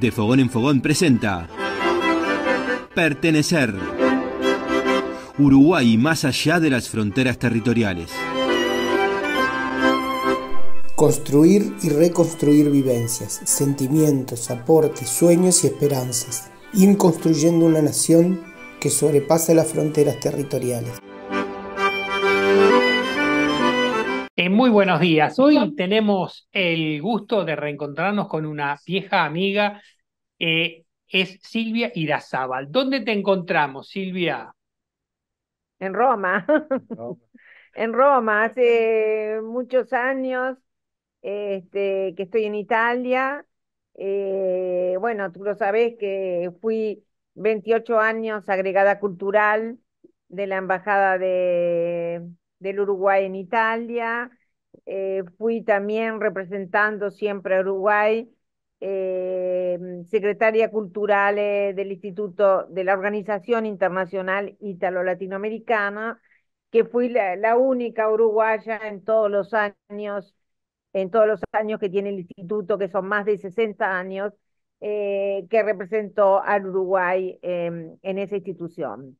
De Fogón en Fogón presenta Pertenecer. Uruguay más allá de las fronteras territoriales. Construir y reconstruir vivencias, sentimientos, aportes, sueños y esperanzas. Ir construyendo una nación que sobrepasa las fronteras territoriales. Eh, muy buenos días. Hoy tenemos el gusto de reencontrarnos con una vieja amiga, eh, es Silvia Irazábal. ¿Dónde te encontramos, Silvia? En Roma. en Roma, hace muchos años este, que estoy en Italia. Eh, bueno, tú lo sabes que fui 28 años agregada cultural de la Embajada de del Uruguay en Italia, eh, fui también representando siempre a Uruguay, eh, secretaria cultural eh, del Instituto de la Organización Internacional italo latinoamericana que fui la, la, única uruguaya en todos los años, en todos los años que tiene el instituto, que son más de 60 años, que representó al Uruguay em, en esa institución.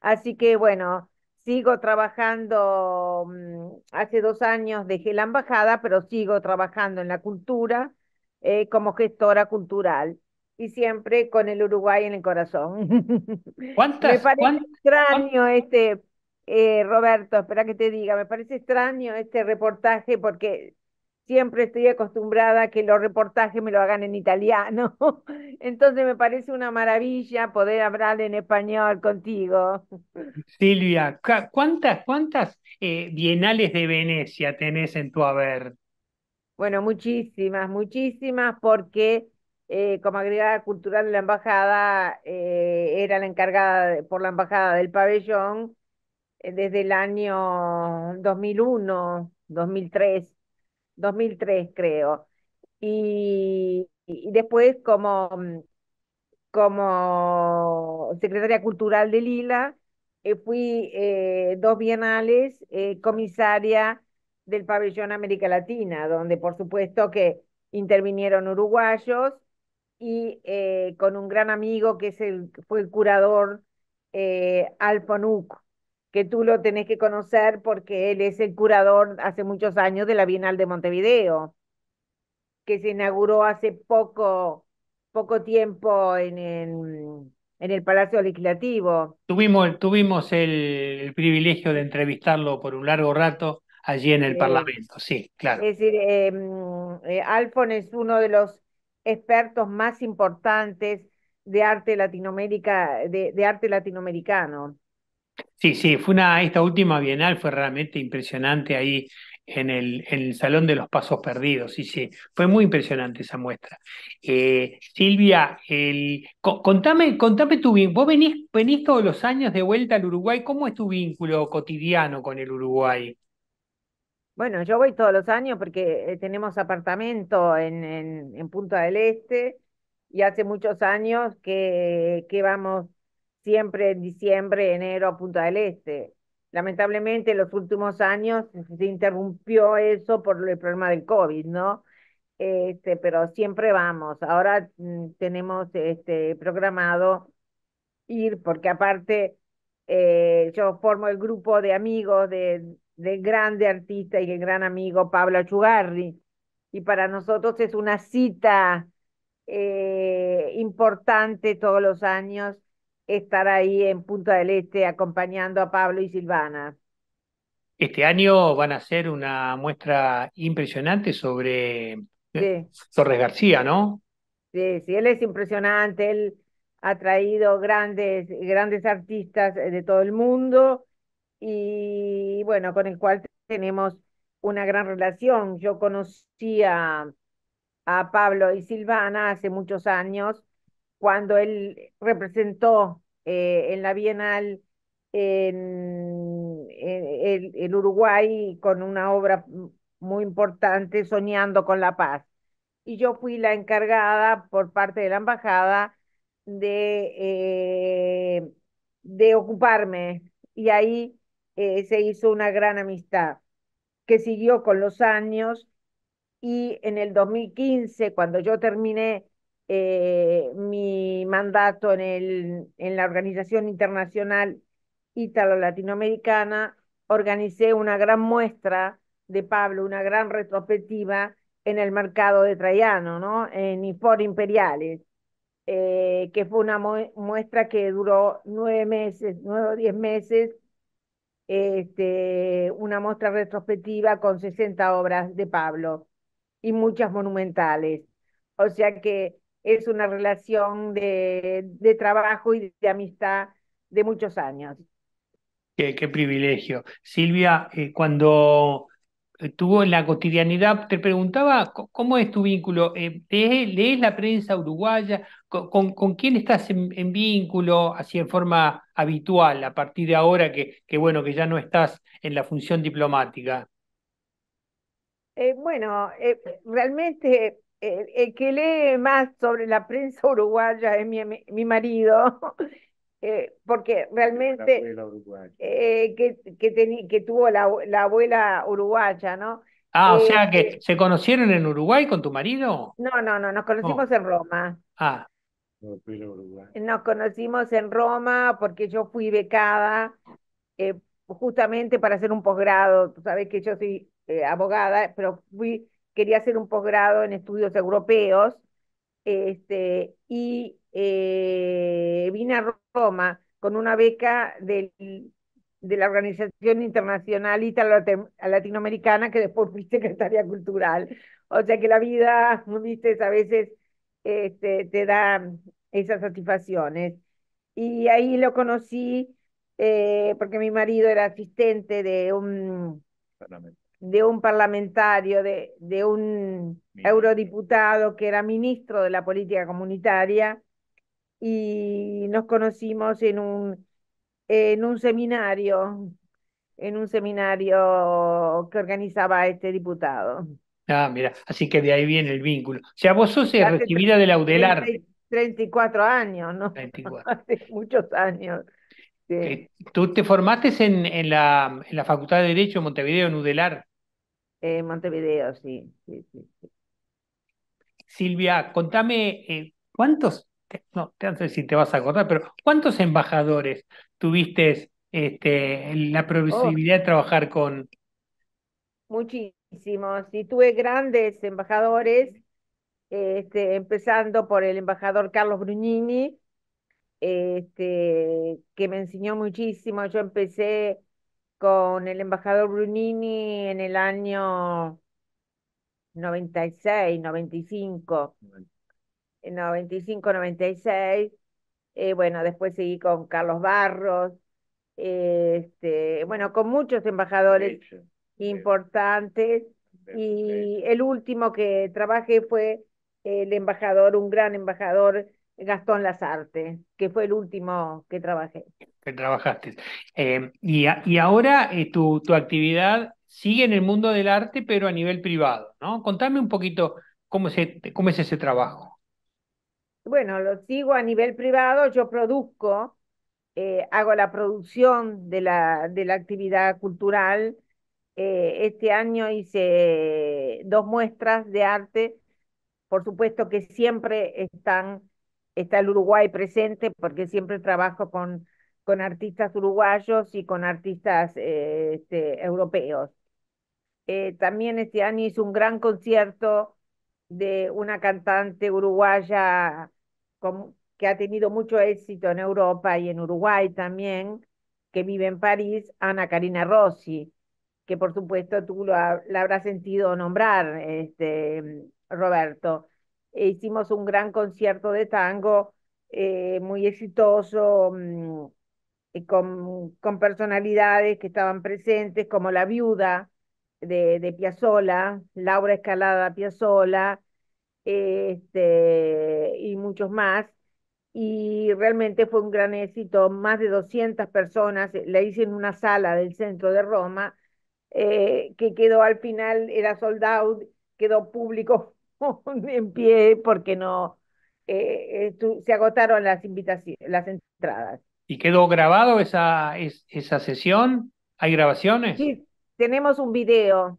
Así que bueno, sigo trabajando, mm, hace dos años dejé la embajada, pero sigo trabajando en la cultura eh, como gestora cultural y siempre con el Uruguay en el corazón. me parece extraño este, eh, Roberto, espera que te diga, me parece extraño este reportaje porque siempre estoy acostumbrada a que los reportajes me lo hagan en italiano. Entonces me parece una maravilla poder hablar en español contigo. Silvia, ¿cuántas, cuántas eh, bienales de Venecia tenés en tu haber? Bueno, muchísimas, muchísimas, porque eh, como agregada cultural de la embajada, eh, era la encargada por la embajada del pabellón desde el año 2001, 2003 2003 creo. Y, después como, como secretaria cultural de Lila, eh, fui eh, dos bienales eh, comisaria del pabellón América Latina, donde por supuesto que intervinieron uruguayos y con un gran amigo que es el, fue el curador Alponuc que tú lo tenés que conocer porque él es el curador hace muchos años de la Bienal de Montevideo, que se inauguró hace poco, poco tiempo en el, en el Palacio Legislativo. Tuvimos, tuvimos el, privilegio de entrevistarlo por un largo rato allí en el eh, Parlamento, sí, claro. Es decir, em, eh, Alfon es uno de los expertos más importantes de arte, Latinoamérica, de, de arte latinoamericano. Sí, sí, fue esta última bienal fue realmente impresionante ahí en el, el Salón de los Pasos Perdidos, sí, sí, fue muy impresionante esa muestra. Eh, Silvia, el, contame, contame tu vínculo, vos venís, venís todos los años de vuelta al Uruguay, ¿cómo es tu vínculo cotidiano con el Uruguay? Bueno, yo voy todos los años porque eh, tenemos apartamento en, en, Punta del Este y hace muchos años que, que vamos siempre en diciembre, enero a Punta del Este. Lamentablemente en los últimos años se interrumpió eso por el problema del COVID, ¿no? Este, pero siempre vamos. Ahora mm, tenemos este, programado ir, porque aparte eh, yo formo el grupo de amigos de, del grande artista y el gran amigo Pablo Chugarri. Y para nosotros es una cita eh, importante todos los años estar ahí en Punta del Este acompañando a Pablo y Silvana. Este año van a hacer una muestra impresionante sobre eh, Torres García, ¿no? Sí, sí, él es impresionante, él ha traído grandes, grandes artistas eh, de todo el mundo y bueno, con el cual tenemos una gran relación. Yo conocí a Pablo y Silvana hace muchos años cuando él representó eh, en la Bienal en, el Uruguay con una obra muy importante, Soñando con la Paz. Y yo fui la encargada por parte de la embajada de, eh, de ocuparme y ahí eh, se hizo una gran amistad que siguió con los años y en el 2015, cuando yo terminé eh, mi mandato en, en la Organización Internacional Ítalo-Latinoamericana, organicé una gran muestra de Pablo, una gran retrospectiva en el mercado de Traiano, ¿no? en Ipor Imperiales, eh, que fue una muestra que duró nueve meses, nueve o diez meses, este, una muestra retrospectiva con 60 obras de Pablo y muchas monumentales. O sea que es una relación de, trabajo y de amistad de muchos años. Qué, privilegio. Silvia, eh, cuando estuvo eh, en la cotidianidad, te preguntaba cómo es tu vínculo, eh, ¿lees, la prensa uruguaya? ¿Con, quién estás en, vínculo, así en forma habitual, a partir de ahora que, que bueno, que ya no estás en la función diplomática? bueno, realmente el, que lee más sobre la prensa uruguaya es mi, marido, eh, porque realmente eh, que, que, que, tuvo la, abuela uruguaya, ¿no? Ah, o sea que eh, se conocieron en Uruguay con tu marido. No, no, no, nos conocimos en Roma. Ah. Nos conocimos en Roma porque yo fui becada justamente para hacer un posgrado. Tú sabes que yo soy abogada, pero fui quería hacer un posgrado en estudios europeos este, y eh, vine a Roma con una beca del, de la Organización Internacional Italo-Latinoamericana, que después fui secretaria cultural. O sea que la vida, viste, a veces este, te da esas satisfacciones. Y ahí lo conocí eh, porque mi marido era asistente de un de un parlamentario, de, de un eurodiputado que era ministro de la política comunitaria, y nos conocimos en un, en un seminario, en un seminario que organizaba este diputado. Ah, mira, así que de ahí viene el vínculo. O sea, vos sos recibida de la Hace 34 años, ¿no? Hace muchos años. Eh, ¿Tú te formaste en, en, la, en la Facultad de Derecho de Montevideo, en Udelar? En eh, Montevideo, sí, sí, sí, Silvia, contame eh, cuántos, no, no sé si te vas a acordar, pero ¿cuántos embajadores tuviste este, la oh. posibilidad de trabajar con? Muchísimos, y tuve grandes embajadores, este, empezando por el embajador Carlos bruñini este, que me enseñó muchísimo. Yo empecé con el embajador Brunini en el año 96, 95, 95, 96. bueno, después seguí con Carlos Barros, eh, este, bueno, con muchos embajadores importantes. Y el último que trabajé fue el embajador, un gran embajador Gastón artes, que fue el último que trabajé. Que trabajaste. Eh, y, y, ahora eh, tu, tu, actividad sigue en el mundo del arte, pero a nivel privado, ¿no? Contame un poquito cómo, e, cómo es ese trabajo. Bueno, lo sigo a nivel privado, yo produzco, eh, hago la producción de la, de la actividad cultural. este año hice dos muestras de arte, por supuesto que siempre están está el Uruguay presente porque siempre trabajo con, con artistas uruguayos y con artistas eh, este, europeos. Eh, también este año hice un gran concierto de una cantante uruguaya que ha tenido mucho éxito en Europa y en Uruguay también, que vive en París, Ana Karina Rossi, que por supuesto tú lo, la habrás sentido nombrar, este, Roberto. E hicimos un gran concierto de tango eh, muy exitoso, mm, con, personalidades que estaban presentes, como la viuda de, de Piazzola, Laura Escalada Piazzola, este, y muchos más. Y realmente fue un gran éxito, más de 200 personas, eh, la hice en una sala del centro de Roma, eh, que quedó al final, era soldado quedó público en pie porque no eh, eh, se agotaron las invitaciones, las entradas. ¿Y quedó grabado esa, esa sesión? ¿Hay grabaciones? Sí, tenemos un video.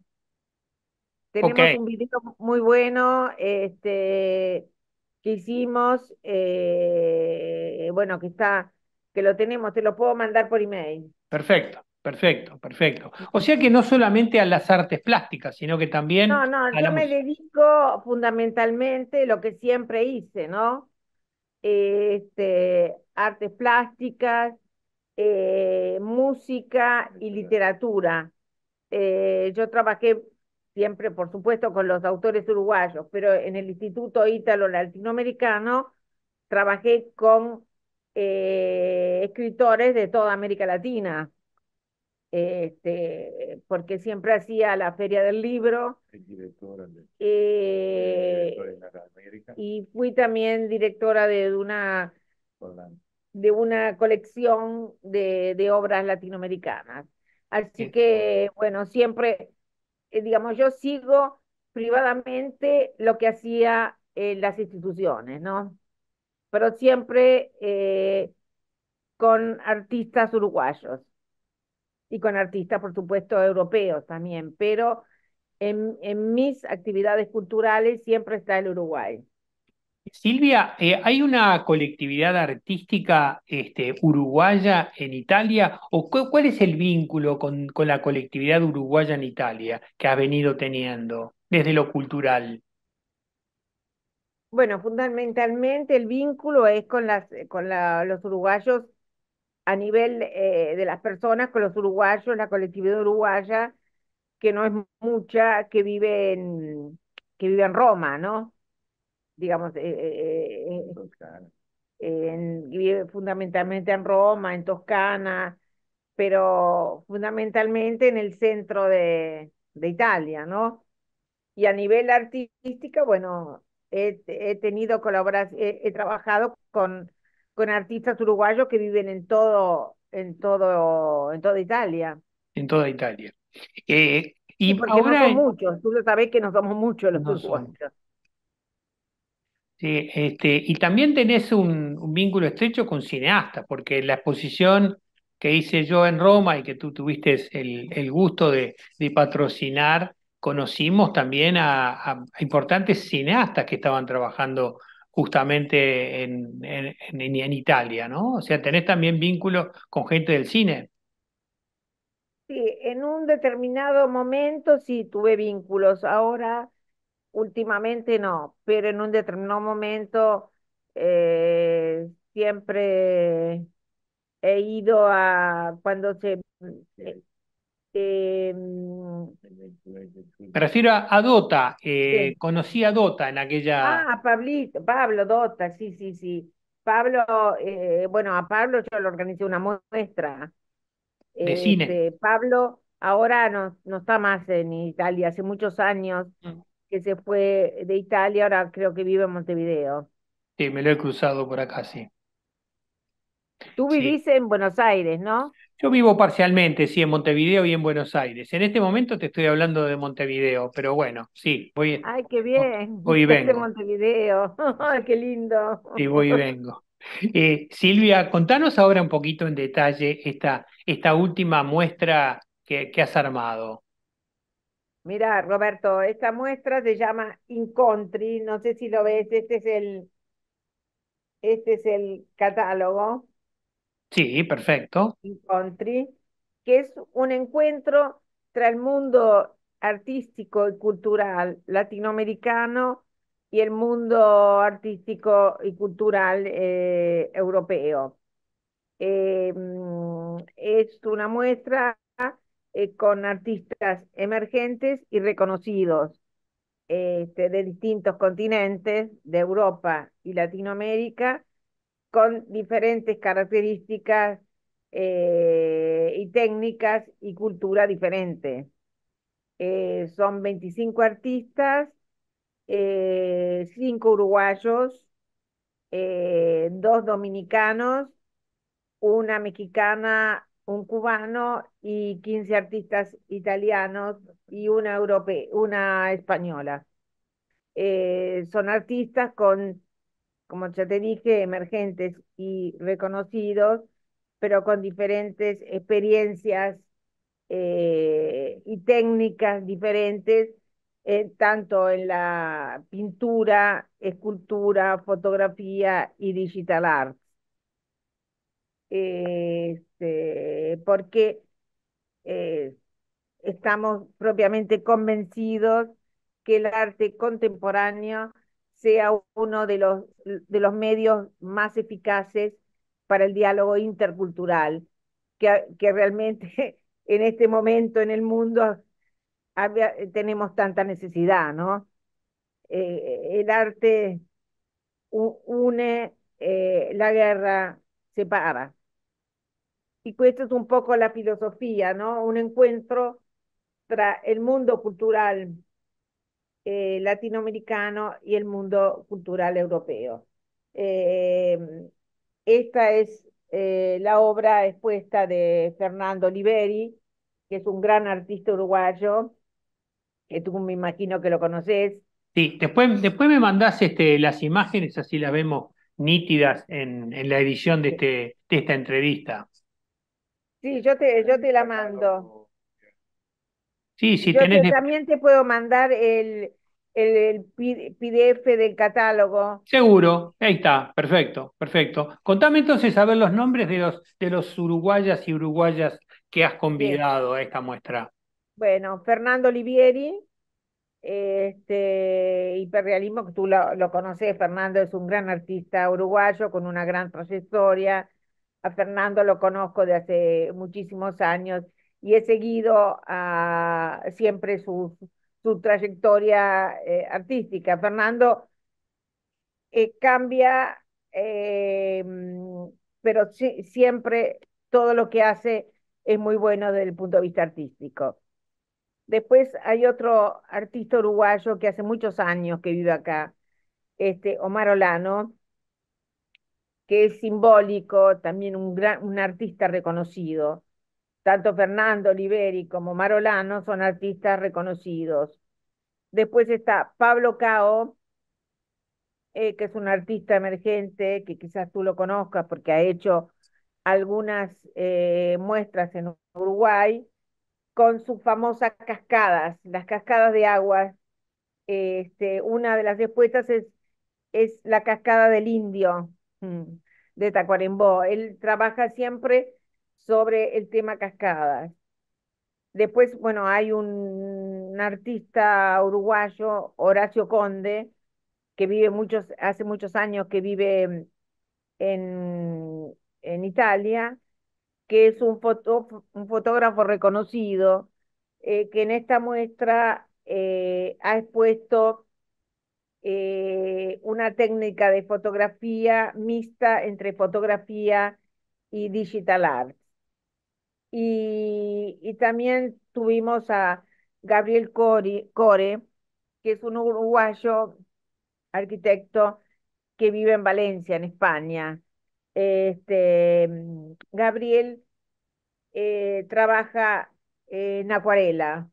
Tenemos un video muy bueno este, que hicimos, eh, bueno, que está, que lo tenemos, te lo puedo mandar por email. Perfecto. Perfecto, perfecto. O sea que no solamente a las artes plásticas, sino que también... No, no, yo me dedico fundamentalmente lo que siempre hice, ¿no? Este, artes plásticas, eh, música y literatura. Eh, yo trabajé siempre, por supuesto, con los autores uruguayos, pero en el Instituto Ítalo Latinoamericano trabajé con eh, escritores de toda América Latina este, porque siempre hacía la feria del libro. Eh, y fui también directora de una, de una colección de, obras latinoamericanas. Así que, bueno, siempre, eh, digamos, yo sigo privadamente lo que hacía en eh, las instituciones, ¿no? Pero siempre con artistas uruguayos y con artistas, por supuesto, europeos también, pero en, mis actividades culturales siempre está el Uruguay. Silvia, eh, ¿hay una colectividad artística este, uruguaya en Italia? ¿O cuál es el vínculo con, la colectividad uruguaya en Italia que has venido teniendo desde lo cultural? Bueno, fundamentalmente el vínculo es con, las, con los uruguayos a nivel eh, de las personas con los uruguayos, la colectividad uruguaya, que no es mucha, que vive en, que vive en Roma, ¿no? Digamos, eh, eh, eh vive fundamentalmente en Roma, en Toscana, pero fundamentalmente en el centro de, Italia, ¿no? Y a nivel artístico, bueno, he, tenido colaboración, he, trabajado con con artistas uruguayos que viven en todo, en todo, en toda Italia. En toda Italia. Eh, y, porque muchos, tú lo sabés que no somos muchos los Sí, este, y también tenés un, vínculo estrecho con cineastas, porque la exposición que hice yo en Roma y que tú tuviste el, el gusto de, patrocinar, conocimos también a, a, importantes cineastas que estaban trabajando justamente en, en, Italia, ¿no? O sea, tenés también vínculos con gente del cine. Sí, en un determinado momento sí tuve vínculos, ahora últimamente no, pero en un determinado momento eh, siempre he ido a, cuando se, eh, eh, me refiero a, Dota, eh, conocí a Dota en aquella... Ah, Pablito, Pablo Dota, sí, sí, sí. Pablo, eh, bueno, a Pablo yo le organizé una muestra. De cine. Este, Pablo ahora no, no está más en Italia, hace muchos años mm. que se fue de Italia, ahora creo que vive en Montevideo. Sí, me lo he cruzado por acá, sí. Tú vivís en Buenos Aires, ¿no? Yo vivo parcialmente, sí, en Montevideo y en Buenos Aires. En este momento te estoy hablando de Montevideo, pero bueno, sí, voy. Ay, qué bien. Voy y vengo. De Montevideo, Ay, qué lindo. Sí, voy y vengo. Eh, Silvia, contanos ahora un poquito en detalle esta, esta última muestra que, has armado. Mira, Roberto, esta muestra se llama Incontri. no sé si lo ves, este es el, este es el catálogo. Sí, perfecto. que es un encuentro entre el mundo artístico y cultural latinoamericano y el mundo artístico y cultural eh, europeo. Eh, mm, es una muestra eh, con artistas emergentes y reconocidos este, de distintos continentes, de Europa y Latinoamérica, con diferentes características eh, y técnicas y cultura diferente. Eh, son 25 artistas, 5 eh, uruguayos, 2 dominicanos, una mexicana, un cubano y 15 artistas italianos y una, europea, una española. son artistas con como ya te dije, emergentes y reconocidos, pero con diferentes experiencias eh, y técnicas diferentes, eh, tanto en la pintura, escultura, fotografía y digital arts. Este, porque eh, estamos propiamente convencidos que el arte contemporáneo sea uno de los, de los medios más eficaces para el diálogo intercultural, que, que realmente en este momento en el mundo tenemos tanta necesidad, ¿no? Eh, el arte une, eh, la guerra separa. Y pues esto es un poco la filosofía, ¿no? Un encuentro tra el mundo cultural eh, latinoamericano y el mundo cultural europeo. Eh, esta es eh, la obra expuesta de Fernando Liberi que es un gran artista uruguayo, que tú me imagino que lo conoces. Sí, después, después me mandás este, las imágenes, así las vemos nítidas en, en la edición de, este, de esta entrevista. Sí, yo te, yo te la mando. Sí, sí, Yo también te puedo mandar el, el, PDF del catálogo. Seguro, ahí está, perfecto, perfecto. Contame entonces a ver los nombres de los, de los uruguayas y uruguayas que has convidado a esta muestra. Bueno, Fernando Olivieri, este, hiperrealismo, que tú lo, lo conoces, Fernando es un gran artista uruguayo con una gran trayectoria. A Fernando lo conozco de hace muchísimos años y he seguido ah, siempre su, trayectoria eh, artística. Fernando eh, cambia, eh, mm, pero siempre todo lo que hace es muy bueno desde el punto de vista artístico. Después hay otro artista uruguayo que hace muchos años que vive acá, este Omar Olano, que es simbólico, también un gran un artista reconocido. Tanto Fernando Oliveri como Marolano son artistas reconocidos. Después está Pablo Cao, eh, que es un artista emergente, que quizás tú lo conozcas porque ha hecho algunas eh, muestras en Uruguay, con sus famosas cascadas, las cascadas de agua. Este, una de las respuestas es, es la cascada del indio mm, de Tacuarembó. Él trabaja siempre sobre el tema cascadas. Después, bueno, hay un, artista uruguayo, Horacio Conde, que vive muchos, hace muchos años que vive en, Italia, que es un, fotógrafo reconocido, eh, que en esta muestra eh, ha expuesto eh, una técnica de fotografía mixta entre fotografía y digital art. Y, también tuvimos a Gabriel Core, que es un uruguayo arquitecto que vive en Valencia, en España. Este, mm, Gabriel eh, trabaja en acuarela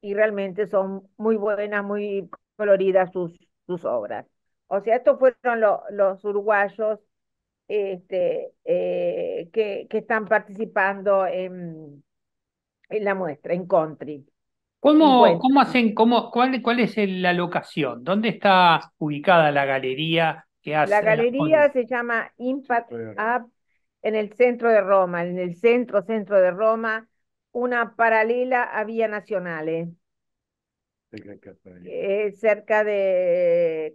y realmente son muy buenas, muy coloridas sus, sus obras. O sea, estos fueron los uruguayos este, eh, que, están participando en, la muestra, en Country. ¿Cómo, hacen, cuál, es la locación? ¿Dónde está ubicada la galería que hace? La galería se llama Impact Up en el centro de Roma, en el centro, centro de Roma, una paralela a Vía Nacionales. ¿eh? Eh, cerca de,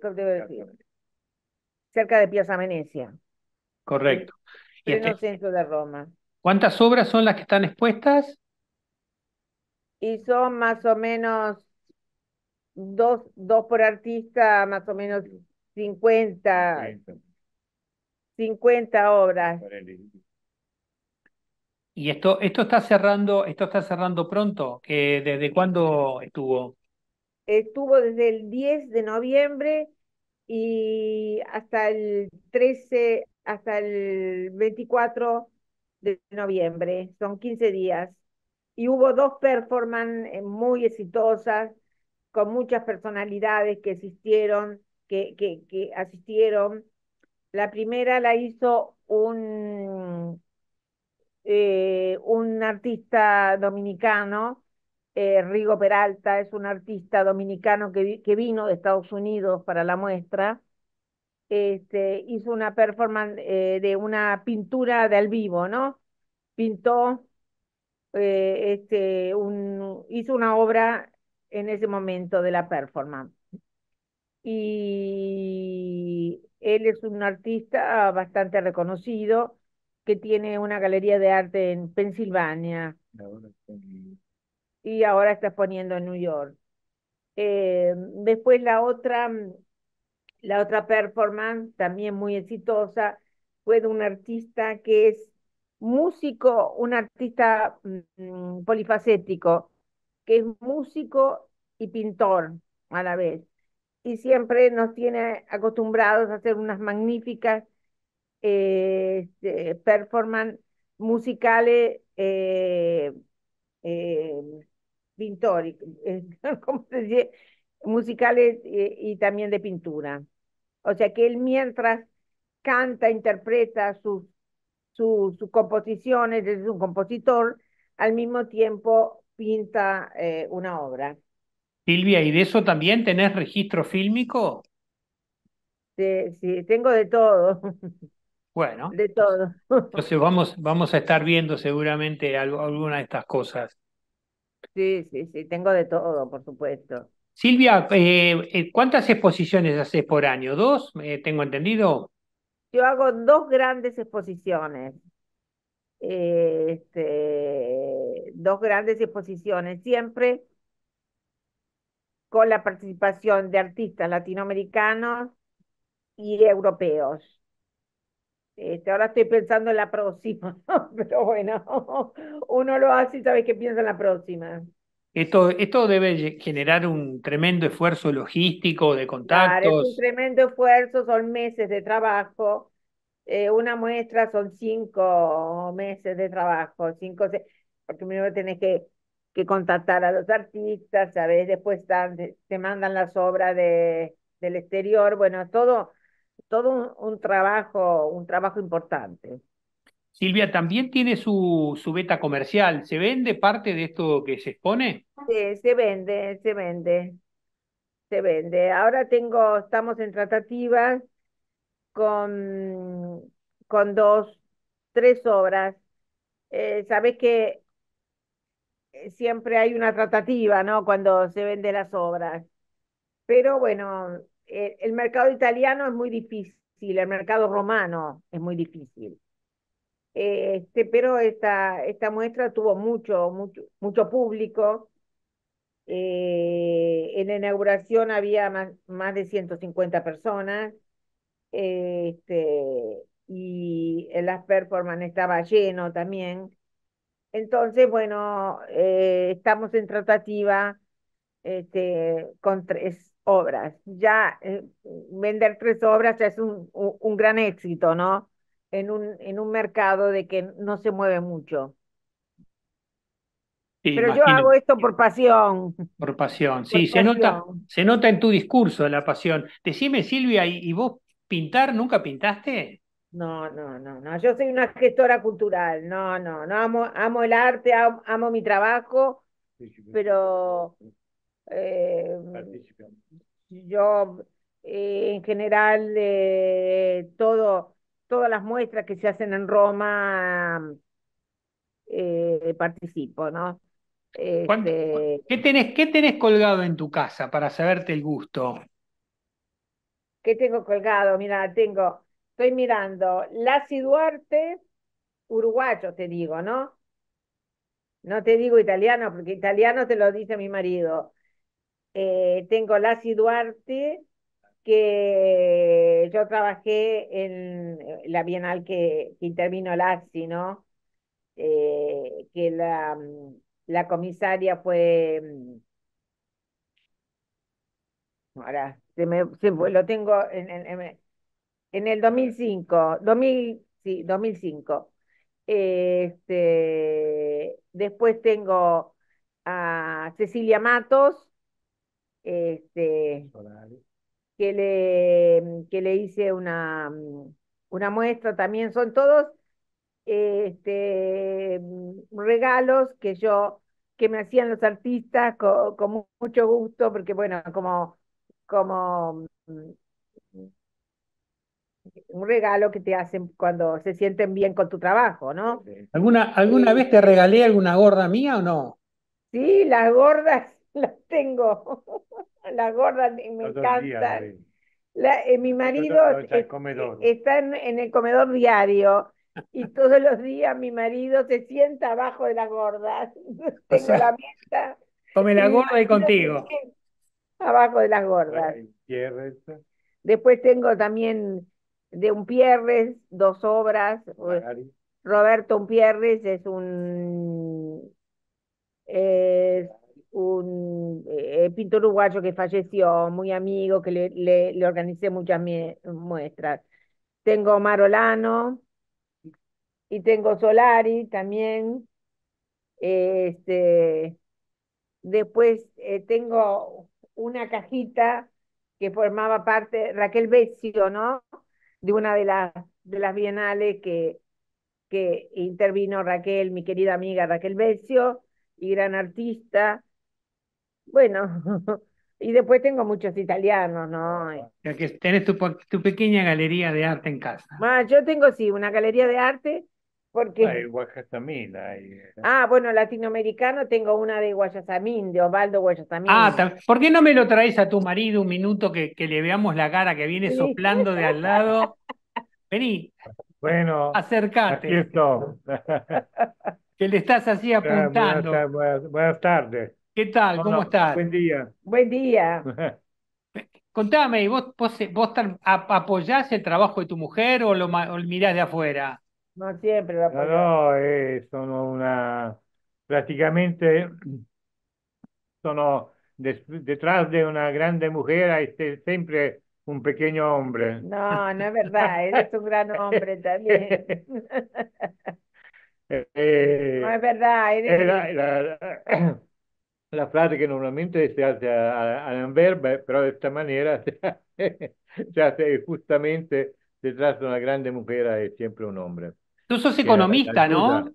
cerca de Piazza Venecia. Correcto. Y este, centro de Roma. ¿Cuántas obras son las que están expuestas? Y son más o menos dos, dos por artista, más o menos Cincuenta 50, obras. ¿Y esto, esto está cerrando, esto está cerrando pronto? ¿Desde cuándo estuvo? Estuvo desde el 10 de noviembre y hasta el 13, hasta el 24 de noviembre, son 15 días. Y hubo dos performances eh, muy exitosas, con muchas personalidades que asistieron, que, que, asistieron. La primera la hizo un, eh, un artista dominicano, eh, Rigo Peralta, es un artista dominicano que vino de Estados Unidos para la muestra este, hizo una performance eh, de una pintura del vivo, ¿no? Pintó, eh, este, hizo una obra en ese momento de la performance. Y él es un artista bastante reconocido que tiene una galería de arte en Pensilvania. Y ahora está exponiendo en New York. Eh, después la otra mm, la otra performance, también muy exitosa, fue de un artista que es músico, un artista mm, polifacético, que es músico y pintor a la vez. Y siempre nos tiene acostumbrados a hacer unas magníficas eh, eh musicales eh, eh, eh ¿cómo se musicales eh, y también de pintura. O sea que él mientras canta, interpreta sus, sus, composiciones, es un compositor, al mismo tiempo pinta eh, una obra. Silvia, ¿y de eso también tenés registro fílmico? Sí, tengo de todo. Bueno. De todo. Entonces vamos, vamos a estar viendo seguramente algo, alguna de estas cosas. Sí, sí, sí, tengo de todo, por supuesto. Silvia, eh, eh, ¿cuántas exposiciones haces por año? ¿Dos? Eh, ¿Tengo entendido? Yo hago dos grandes exposiciones. Este, dos grandes exposiciones, siempre con la participación de artistas latinoamericanos y europeos. Este, ahora estoy pensando en la próxima, pero bueno, uno lo hace y sabes qué piensa en la próxima. Esto, debe generar un tremendo esfuerzo logístico de contactos. es un tremendo esfuerzo, son meses de trabajo. Eh, una muestra son cinco meses de trabajo, cinco, porque primero tenés que, que contactar a los artistas, ¿sabes? Después te mandan las obras de, del exterior, bueno, todo, todo un trabajo, un trabajo importante. Silvia, ¿también tiene su, su beta comercial? ¿Se vende parte de esto que se expone? Sí, se vende, se vende. Se vende. Ahora tengo, estamos en tratativas con, con dos, tres obras. Eh, Sabes que eh, siempre hay una tratativa, ¿no? Cuando se vende las obras. Pero bueno, eh, el mercado italiano es muy difícil, el mercado romano es muy difícil este, pero esta, esta muestra tuvo mucho, mucho, mucho público. Eh, en la inauguración había más, de 150 personas este, y en las performances estaba lleno también. Entonces, bueno, eh, estamos en tratativa este, con tres obras. Ya eh, vender tres obras es un, un gran éxito, ¿no? en un, en un mercado de que no se mueve mucho. Pero yo hago esto por pasión. Por pasión, sí, se, Nota, se nota en tu discurso la pasión. Decime, Silvia, ¿y, vos pintar nunca pintaste? No, no, no, no. Yo soy una gestora cultural. No, no, no. Amo, amo el arte, amo, mi trabajo, pero eh, yo eh, en general de eh, todo todas las muestras que se hacen en Roma, eh, participo, ¿no? Este, ¿Qué, tenés, ¿Qué tenés colgado en tu casa para saberte el gusto? ¿Qué tengo colgado? Mira, tengo, estoy mirando, Lassi Duarte, uruguayo te digo, ¿no? No te digo italiano, porque italiano te lo dice mi marido. Eh, tengo Lassi Duarte, que yo trabajé en eh, la bienal que, intervino Lazzi, ¿no? Eh, que mm, la, comisaria fue. Mm, ahora, lo tengo en, eh, el 2005, sí, 2005. Este, después tengo a Cecilia Matos, este, que le, que le hice una, mm, una muestra, también son todos eh, este, mm, regalos que yo, que me hacían los artistas con, mucho gusto, porque bueno, como, como mm, un regalo que te hacen cuando se sienten bien con tu trabajo, ¿no? ¿Alguna, alguna vez te eh, regalé alguna gorda mía o no? Sí, las gordas las tengo las gordas me encantan. Eh, mi marido eh, está, en, el comedor diario y todos los días mi marido se sienta abajo de las gordas. Tengo la mesa, come la gorda y contigo. Abajo de las gordas. Después tengo también de un Pierres, dos obras. Roberto Pierres es un un eh, eh, pintor uruguayo que falleció, muy amigo, que le, le, organicé muchas muestras. Tengo Marolano y tengo Solari también. Este, después eh, tengo una cajita que formaba parte, Raquel Besio, ¿no? De una de las, de las bienales que, que intervino Raquel, mi querida amiga Raquel Besio, y gran artista bueno, y después tengo muchos italianos, ¿no? que tenés tu, tu pequeña galería de arte en casa. Ah, yo tengo, sí, una galería de arte. Porque... Hay ah, Guayasamín. Ah, bueno, latinoamericano, tengo una de Guayasamín, de Osvaldo Guayasamín. Ah, ¿por qué no me lo traes a tu marido un minuto que, que le veamos la cara que viene soplando de al lado? Vení. Bueno. Acércate. que le estás así ah, apuntando. buenas tardes. ¿Qué tal? ¿Cómo estás? Buen día. Buen día. Contame, ¿vos, vos, vos apoyás el trabajo de tu mujer o lo, mirás de afuera? No siempre lo apoyás. No, no una... Prácticamente detrás de una grande mujer hay siempre un pequeño hombre. No, no es verdad, eres un gran hombre también. Eh, eh, no es verdad, eres... la frase que normalmente se hace a, verbe, pero de esta manera se hace, se hace justamente detrás de una grande mujer es siempre un hombre. Tú sos economista, ¿no?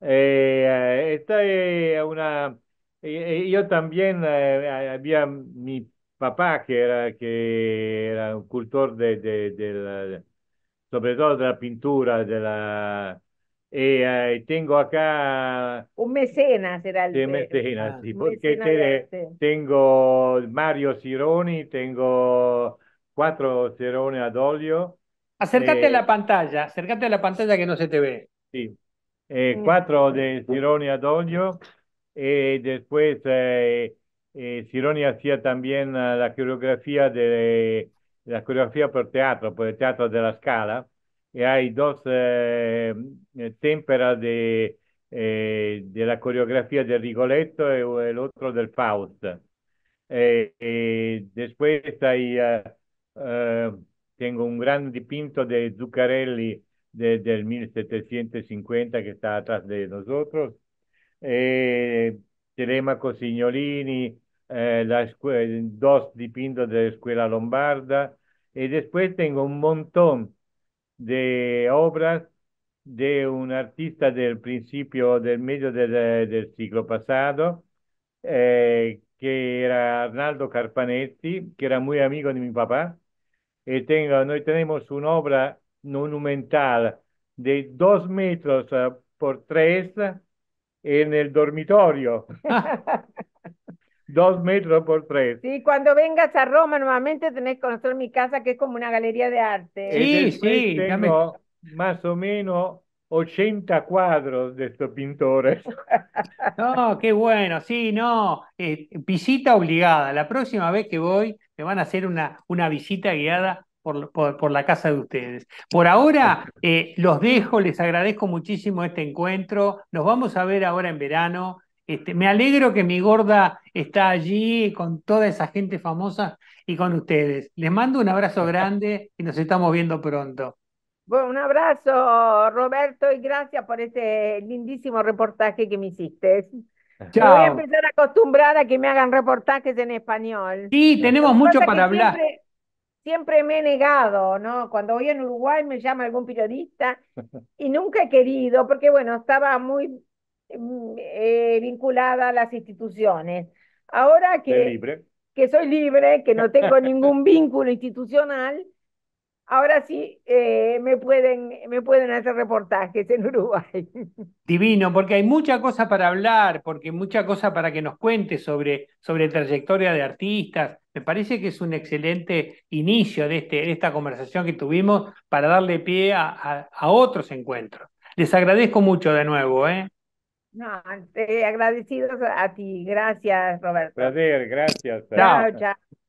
Eh, esta es una. yo también eh, había mi papá que era, que era un cultor de, sobre todo de la pintura, de la, y eh, tengo acá mecenas era el... mecenas, sí, ah. porque tengo Mario Sironi, tengo cuatro Cironi ad olio. Acércate a eh, la pantalla, acércate a la pantalla que no se te ve. Sí, eh, cuatro de Sironi ad olio. Eh, después Sironi hacía también la coreografía de la coreografía por teatro, por el teatro de la Scala. Y hay dos témperas de eh, della coreografia del Rigoletto e l'altro del Faust. Eh, eh, después hay, tengo un gran dipinto de Zuccarelli de, del 1750 que está atrás de nosotros. Telemaco Signorini, eh, la dos dipintos de la Escuela Lombarda. Y después tengo un montón de obras de un artista del principio del medio del, siglo pasado, eh, que era Arnaldo Carpanetti, que era muy amigo de mi papá. Y eh, tengo, noi tenemos una obra monumental de dos metros eh, por tres en el dormitorio. dos metros por tres. y cuando vengas a Roma nuevamente tenés que conocer mi casa, que es como una galería de arte. Sí, sí más o menos 80 cuadros de estos pintores. No, qué bueno, sí, no, eh, visita obligada. La próxima vez que voy, me van a hacer una, una visita guiada por, por, la casa de ustedes. Por ahora, eh, los dejo, les agradezco muchísimo este encuentro. Nos vamos a ver ahora en verano. Este, me alegro que mi gorda está allí con toda esa gente famosa y con ustedes. Les mando un abrazo grande y nos estamos viendo pronto. Bueno, un abrazo, Roberto, y gracias por este lindísimo reportaje que me hiciste. Voy a empezar a a que me hagan reportajes en español. Sí, tenemos mucho para hablar. Siempre, me he negado, ¿no? Cuando voy en Uruguay me llama algún periodista y nunca he querido, porque bueno, estaba muy mm, eh, vinculada a las instituciones. Ahora que, que soy libre, que no tengo ningún vínculo institucional, ahora sí eh, me, pueden, me pueden hacer reportajes en Uruguay. Divino, porque hay mucha cosa para hablar, porque mucha cosa para que nos cuentes sobre, sobre trayectoria de artistas. Me parece que es un excelente inicio de, este, esta conversación que tuvimos para darle pie a, otros encuentros. Les agradezco mucho de nuevo. ¿eh? No, eh, agradecidos a ti. Gracias, Roberto. Placer, gracias. Chao, chao.